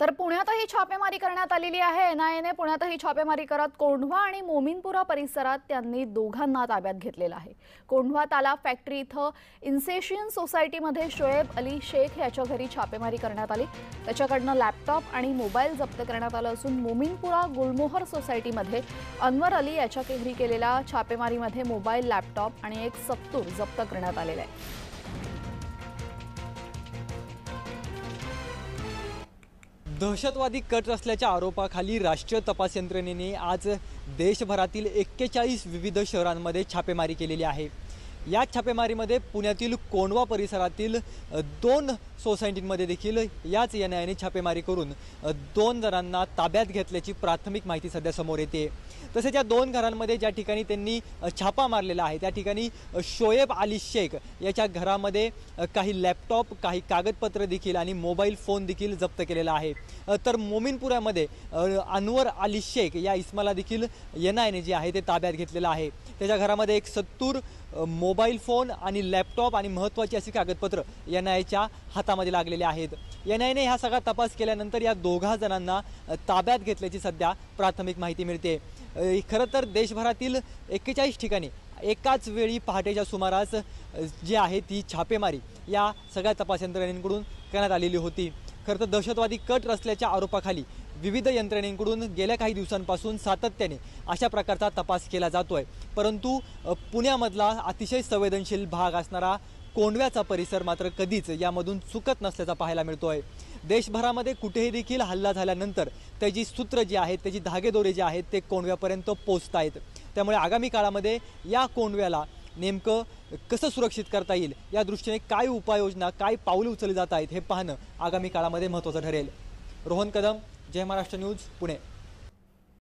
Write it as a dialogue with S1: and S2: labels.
S1: तर पुण्यातही छापेमारी करण्यात आलेली आहे एनआयएने पुण्यातही छापेमारी करत कोंढवा आणि मोमिनपुरा परिसरात त्यांनी दोघांना ताब्यात घेतलेला आहे कोंढवा ताला फॅक्टरी इथं इन्सेशियन सोसायटीमध्ये शोएब अली शेख याच्या घरी छापेमारी करण्यात आली त्याच्याकडनं लॅपटॉप आणि मोबाईल जप्त करण्यात आलं असून मोमिनपुरा गुलमोहर सोसायटीमध्ये अनवर अली याच्या घरी केलेल्या छापेमारीमध्ये मोबाईल लॅपटॉप आणि एक सत्तूर जप्त करण्यात आलेला आहे
S2: दहशतवादी कट असल्याच्या आरोपाखाली राष्ट्रीय तपास यंत्रणेने आज देशभरातील एक्केचाळीस विविध शहरांमध्ये छापेमारी केलेली आहे या छापेमारीमध्ये पुण्यातील कोंडवा परिसरातील दोन सोसायटींमध्ये देखील याच एन आय छापेमारी करून दोन जणांना ताब्यात घेतल्याची प्राथमिक माहिती सध्या समोर येते तसेच या दोन घरांमध्ये ज्या ठिकाणी त्यांनी छापा मारलेला आहे त्या ठिकाणी शोएब अली शेख याच्या घरामध्ये काही लॅपटॉप काही कागदपत्र देखील आणि मोबाईल फोन देखील जप्त केलेला आहे तर मोमीनपुरामध्ये अनवर अली शेख या इस्माला देखील एन जे आहे ते ताब्यात घेतलेलं आहे त्याच्या घरामध्ये एक सत्तूर मोबाईल फोन आणि लॅपटॉप आणि महत्त्वाची अशी कागदपत्र एन आयच्या हातामध्ये लागलेले आहेत एन आयने ह्या सगळा तपास केल्यानंतर या दोघा जणांना ताब्यात घेतल्याची सध्या प्राथमिक माहिती मिळते खरं तर देशभरातील एक्केचाळीस ठिकाणी एकाच वेळी पहाटेच्या सुमारास जी आहे ती छापेमारी या सगळ्या तपास यंत्रणेकडून करण्यात आलेली होती खरं तर दहशतवादी कट रचल्याच्या आरोपाखाली विविध यंत्रणेकडून गेल्या काही दिवसांपासून सातत्याने अशा प्रकारचा तपास केला जातो आहे परंतु पुण्यामधला अतिशय संवेदनशील भाग असणारा कोंडव्याचा परिसर मात्र कधीच यामधून चुकत नसल्याचा पाहायला मिळतो आहे देशभरामध्ये कुठेही देखील हल्ला झाल्यानंतर त्याची सूत्र जी आहेत त्याची धागेदोरे जे आहेत ते कोंडव्यापर्यंत पोचत आहेत त्यामुळे आगामी काळामध्ये या कोंडव्याला नेमकं कसं सुरक्षित करता येईल या दृष्टीने काय उपाययोजना काय पावलं उचलली जात आहेत हे पाहणं आगामी काळामध्ये महत्त्वाचं ठरेल रोहन कदम जय महाराष्ट्र न्यूज पुणे